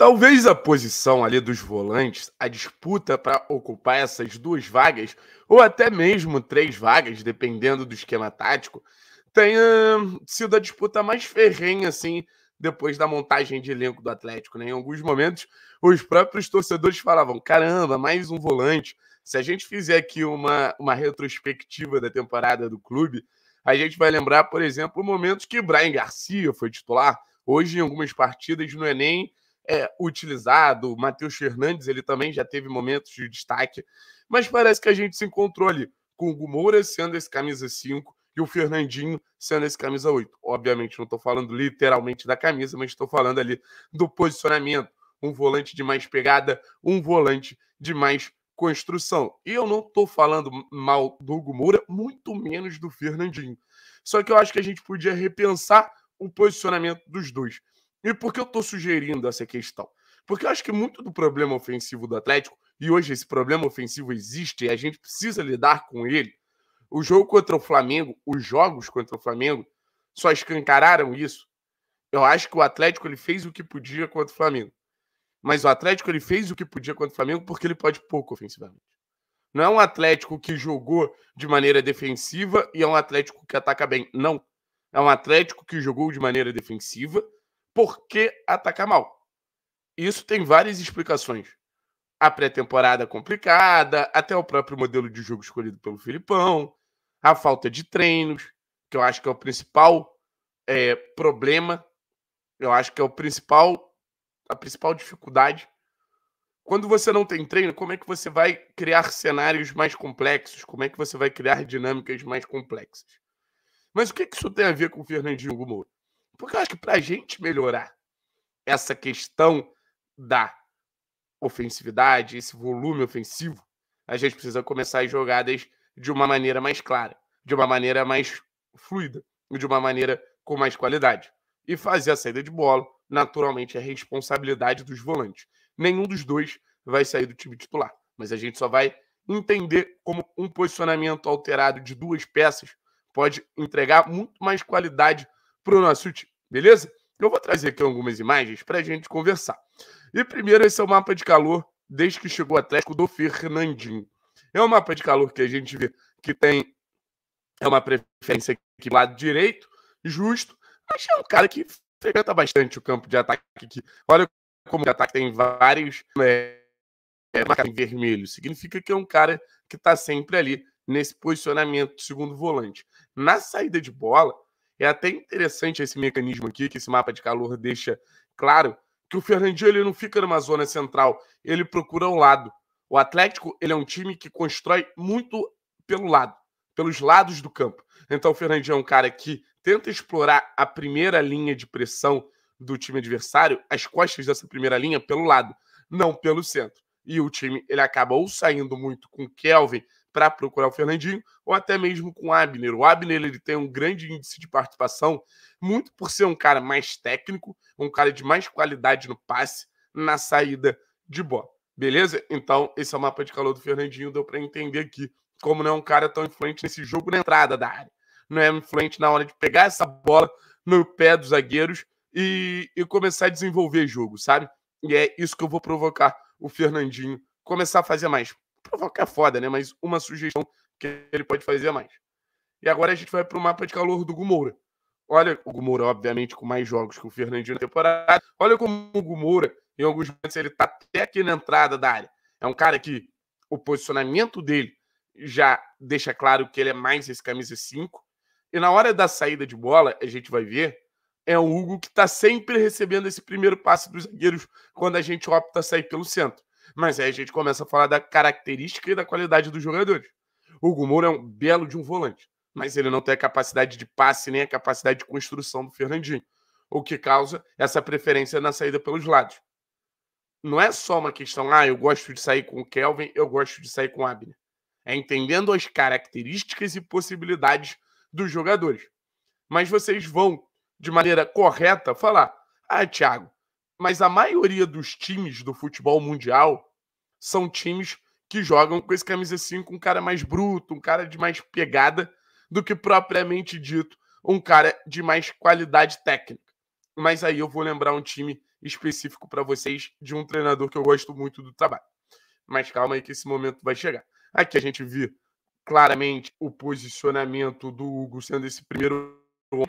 Talvez a posição ali dos volantes, a disputa para ocupar essas duas vagas, ou até mesmo três vagas, dependendo do esquema tático, tenha sido a disputa mais ferrenha, assim, depois da montagem de elenco do Atlético. Né? Em alguns momentos, os próprios torcedores falavam: caramba, mais um volante. Se a gente fizer aqui uma, uma retrospectiva da temporada do clube, a gente vai lembrar, por exemplo, o momento que Brian Garcia foi titular. Hoje, em algumas partidas no Enem, é é, utilizado. O Matheus Fernandes ele também já teve momentos de destaque. Mas parece que a gente se encontrou ali com o Gumoura sendo esse camisa 5 e o Fernandinho sendo esse camisa 8. Obviamente, não estou falando literalmente da camisa, mas estou falando ali do posicionamento. Um volante de mais pegada, um volante de mais construção. E eu não estou falando mal do Hugo Moura, muito menos do Fernandinho. Só que eu acho que a gente podia repensar o posicionamento dos dois. E por que eu estou sugerindo essa questão? Porque eu acho que muito do problema ofensivo do Atlético, e hoje esse problema ofensivo existe e a gente precisa lidar com ele. O jogo contra o Flamengo, os jogos contra o Flamengo, só escancararam isso. Eu acho que o Atlético ele fez o que podia contra o Flamengo. Mas o Atlético ele fez o que podia contra o Flamengo porque ele pode pouco ofensivamente. Não é um Atlético que jogou de maneira defensiva e é um Atlético que ataca bem. Não. É um Atlético que jogou de maneira defensiva, por que atacar mal. Isso tem várias explicações. A pré-temporada complicada, até o próprio modelo de jogo escolhido pelo Filipão, a falta de treinos, que eu acho que é o principal é, problema, eu acho que é o principal a principal dificuldade. Quando você não tem treino, como é que você vai criar cenários mais complexos? Como é que você vai criar dinâmicas mais complexas? Mas o que, que isso tem a ver com o Fernandinho Gumoura? Porque eu acho que para a gente melhorar essa questão da ofensividade, esse volume ofensivo, a gente precisa começar as jogadas de uma maneira mais clara, de uma maneira mais fluida, de uma maneira com mais qualidade. E fazer a saída de bola, naturalmente, é responsabilidade dos volantes. Nenhum dos dois vai sair do time titular, mas a gente só vai entender como um posicionamento alterado de duas peças pode entregar muito mais qualidade para o nosso time. Beleza? Eu vou trazer aqui algumas imagens para a gente conversar. E primeiro, esse é o mapa de calor desde que chegou o Atlético do Fernandinho. É um mapa de calor que a gente vê que tem é uma preferência aqui do lado direito, justo, mas é um cara que frequenta bastante o campo de ataque aqui. Olha como o ataque tem vários é, é, em vermelho. Significa que é um cara que está sempre ali nesse posicionamento do segundo volante. Na saída de bola, é até interessante esse mecanismo aqui, que esse mapa de calor deixa claro que o Fernandinho ele não fica numa zona central, ele procura um lado. O Atlético ele é um time que constrói muito pelo lado, pelos lados do campo. Então o Fernandinho é um cara que tenta explorar a primeira linha de pressão do time adversário, as costas dessa primeira linha pelo lado, não pelo centro. E o time ele acaba ou saindo muito com Kelvin para procurar o Fernandinho, ou até mesmo com o Abner. O Abner ele tem um grande índice de participação, muito por ser um cara mais técnico, um cara de mais qualidade no passe, na saída de bola. Beleza? Então, esse é o mapa de calor do Fernandinho, deu para entender aqui como não é um cara tão influente nesse jogo na entrada da área. Não é influente na hora de pegar essa bola no pé dos zagueiros e, e começar a desenvolver jogo, sabe? E é isso que eu vou provocar o Fernandinho começar a fazer mais Provocar é foda, né? Mas uma sugestão que ele pode fazer mais. E agora a gente vai para o mapa de calor do Gumoura. Olha, o Gumoura, obviamente, com mais jogos que o Fernandinho na temporada. Olha como o Gumoura, em alguns momentos, ele está até aqui na entrada da área. É um cara que o posicionamento dele já deixa claro que ele é mais esse camisa 5. E na hora da saída de bola, a gente vai ver, é o Hugo que está sempre recebendo esse primeiro passe dos zagueiros quando a gente opta a sair pelo centro. Mas aí a gente começa a falar da característica e da qualidade dos jogadores. O Gumoro é um belo de um volante, mas ele não tem a capacidade de passe nem a capacidade de construção do Fernandinho, o que causa essa preferência na saída pelos lados. Não é só uma questão, ah, eu gosto de sair com o Kelvin, eu gosto de sair com o Abner. É entendendo as características e possibilidades dos jogadores. Mas vocês vão, de maneira correta, falar: ah, Thiago, mas a maioria dos times do futebol mundial são times que jogam com esse camisa 5, um cara mais bruto, um cara de mais pegada do que propriamente dito um cara de mais qualidade técnica. Mas aí eu vou lembrar um time específico para vocês de um treinador que eu gosto muito do trabalho. Mas calma aí que esse momento vai chegar. Aqui a gente vi claramente o posicionamento do Hugo sendo esse primeiro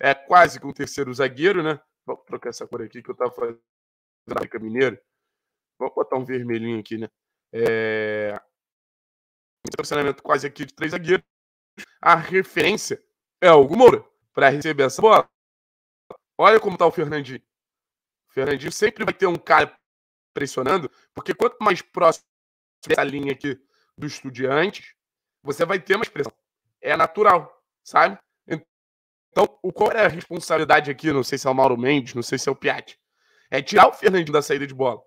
é quase que um terceiro zagueiro, né? Vou trocar essa cor aqui que eu estava América Mineiro. Vou botar um vermelhinho aqui, né? É... Posicionamento quase aqui de três zagueiros. A referência é o Moura para receber essa bola. Olha como tá o Fernandinho. O Fernandinho sempre vai ter um cara pressionando, porque quanto mais próximo dessa linha aqui do estudiante, você vai ter mais pressão. É natural, sabe? Então, qual era a responsabilidade aqui? Não sei se é o Mauro Mendes, não sei se é o Piatti. É tirar o Fernandinho da saída de bola.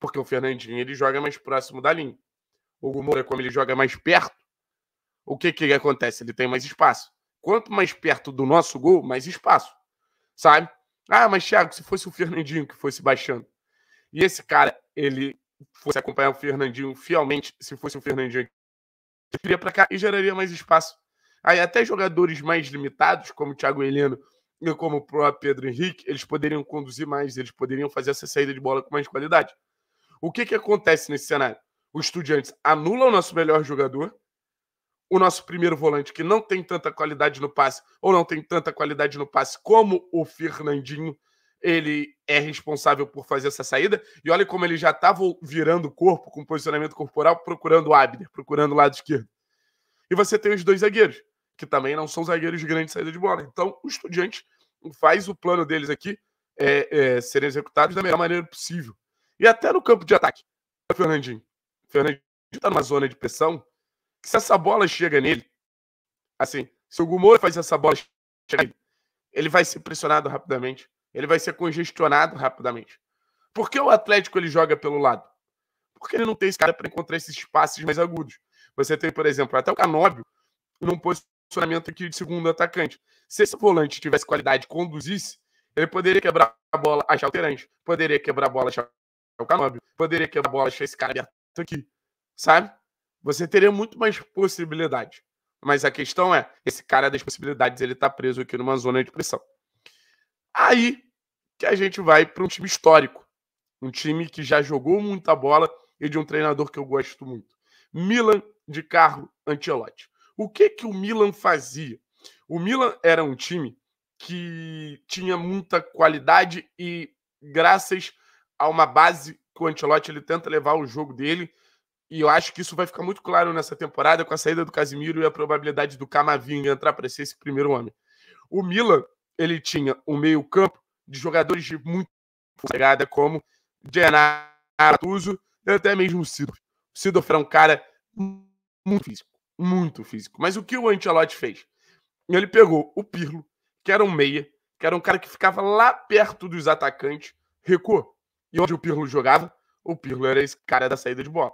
Porque o Fernandinho ele joga mais próximo da linha. O Gumora, como ele joga mais perto, o que que acontece? Ele tem mais espaço. Quanto mais perto do nosso gol, mais espaço. Sabe? Ah, mas Thiago, se fosse o Fernandinho que fosse baixando. E esse cara, ele fosse acompanhar o Fernandinho fielmente, se fosse o Fernandinho, ele iria para cá e geraria mais espaço. Aí até jogadores mais limitados, como o Thiago Heleno, e como o próprio Pedro Henrique, eles poderiam conduzir mais, eles poderiam fazer essa saída de bola com mais qualidade. O que, que acontece nesse cenário? O Estudiantes anula o nosso melhor jogador, o nosso primeiro volante, que não tem tanta qualidade no passe, ou não tem tanta qualidade no passe como o Fernandinho, ele é responsável por fazer essa saída. E olha como ele já estava virando o corpo com posicionamento corporal, procurando o Abner, procurando o lado esquerdo. E você tem os dois zagueiros que também não são zagueiros de grande saída de bola. Então, o estudante faz o plano deles aqui é, é, serem executados da melhor maneira possível. E até no campo de ataque. O Fernandinho. O Fernandinho está numa zona de pressão. Que se essa bola chega nele, assim, se o Gumor faz essa bola chegar nele, ele vai ser pressionado rapidamente. Ele vai ser congestionado rapidamente. Por que o Atlético ele joga pelo lado? Porque ele não tem esse cara para encontrar esses passes mais agudos. Você tem, por exemplo, até o Canóbio num pode funcionamento aqui de segundo atacante. Se esse volante tivesse qualidade conduzisse, ele poderia quebrar a bola, achar o Terante, poderia quebrar a bola, achar o Canobio, poderia quebrar a bola, achar esse cara aberto aqui, sabe? Você teria muito mais possibilidade. Mas a questão é, esse cara das possibilidades, ele tá preso aqui numa zona de pressão. Aí que a gente vai para um time histórico, um time que já jogou muita bola e de um treinador que eu gosto muito. Milan de Carlo Ancelotti. O que que o Milan fazia? O Milan era um time que tinha muita qualidade e graças a uma base que o Ancelotti ele tenta levar o jogo dele, e eu acho que isso vai ficar muito claro nessa temporada com a saída do Casimiro e a probabilidade do Camavinga entrar para ser esse primeiro homem. O Milan, ele tinha um meio-campo de jogadores de muito pegada como Gennaro Gattuso e até mesmo o Sidorf. O Sidorf era um cara muito físico muito físico. Mas o que o Ancelotti fez? Ele pegou o Pirlo, que era um meia, que era um cara que ficava lá perto dos atacantes, recuou. E onde o Pirlo jogava, o Pirlo era esse cara da saída de bola.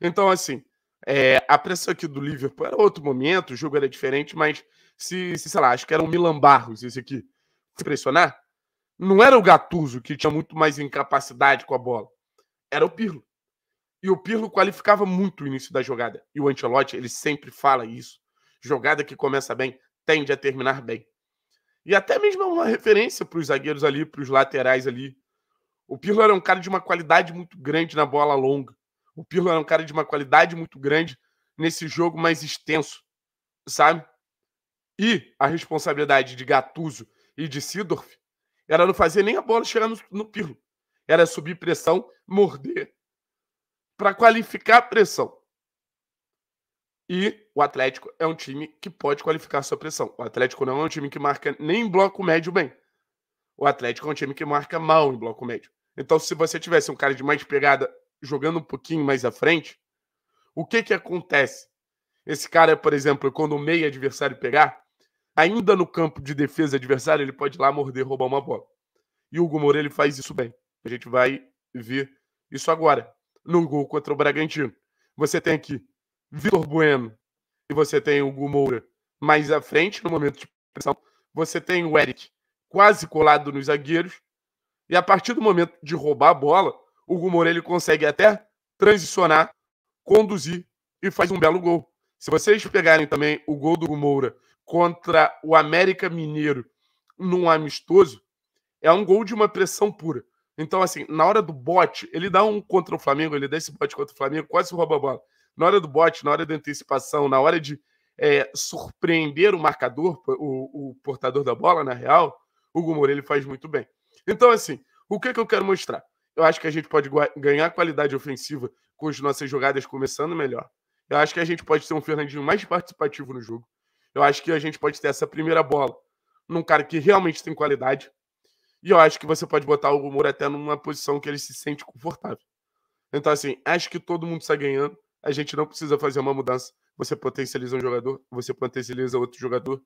Então, assim, é, a pressão aqui do Liverpool era outro momento, o jogo era diferente, mas se, se sei lá, acho que era o Milan Barros esse aqui, se pressionar, não era o Gatuso que tinha muito mais incapacidade com a bola, era o Pirlo. E o Pirlo qualificava muito o início da jogada. E o Ancelotti, ele sempre fala isso. Jogada que começa bem, tende a terminar bem. E até mesmo é uma referência para os zagueiros ali, para os laterais ali. O Pirlo era um cara de uma qualidade muito grande na bola longa. O Pirlo era um cara de uma qualidade muito grande nesse jogo mais extenso, sabe? E a responsabilidade de Gattuso e de Sidorf era não fazer nem a bola chegar no, no Pirlo. Era subir pressão, morder para qualificar a pressão. E o Atlético é um time que pode qualificar a sua pressão. O Atlético não é um time que marca nem em bloco médio bem. O Atlético é um time que marca mal em bloco médio. Então, se você tivesse um cara de mais pegada jogando um pouquinho mais à frente, o que que acontece? Esse cara, por exemplo, quando o meio adversário pegar, ainda no campo de defesa adversário, ele pode ir lá morder, roubar uma bola. E o Hugo Moreira ele faz isso bem. A gente vai ver isso agora no gol contra o Bragantino. Você tem aqui Vitor Bueno e você tem o Gumoura mais à frente no momento de pressão. Você tem o Eric quase colado nos zagueiros. E a partir do momento de roubar a bola, o Gumoura ele consegue até transicionar, conduzir e faz um belo gol. Se vocês pegarem também o gol do Gumoura contra o América Mineiro num amistoso, é um gol de uma pressão pura. Então, assim, na hora do bote, ele dá um contra o Flamengo, ele dá esse bote contra o Flamengo, quase rouba a bola. Na hora do bote, na hora da antecipação, na hora de é, surpreender o marcador, o, o, portador da bola, na real, o Gumor ele faz muito bem. Então, assim, o que, é que eu quero mostrar? Eu acho que a gente pode ganhar qualidade ofensiva com as nossas jogadas começando melhor. Eu acho que a gente pode ter um Fernandinho mais participativo no jogo. Eu acho que a gente pode ter essa primeira bola num cara que realmente tem qualidade. E eu acho que você pode botar o humor até numa posição que ele se sente confortável. Então, assim, acho que todo mundo sai ganhando. A gente não precisa fazer uma mudança. Você potencializa um jogador, você potencializa outro jogador.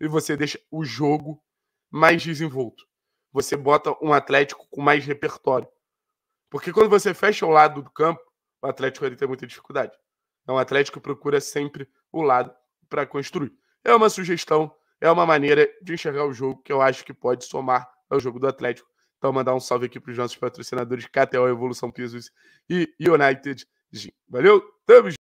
E você deixa o jogo mais desenvolto. Você bota um Atlético com mais repertório. Porque quando você fecha o lado do campo, o Atlético ele tem muita dificuldade. Então, o Atlético procura sempre o lado para construir. É uma sugestão, é uma maneira de enxergar o jogo que eu acho que pode somar é o jogo do Atlético. Então, mandar um salve aqui para os nossos patrocinadores KTO, Evolução Pisos e United Valeu, tamo junto!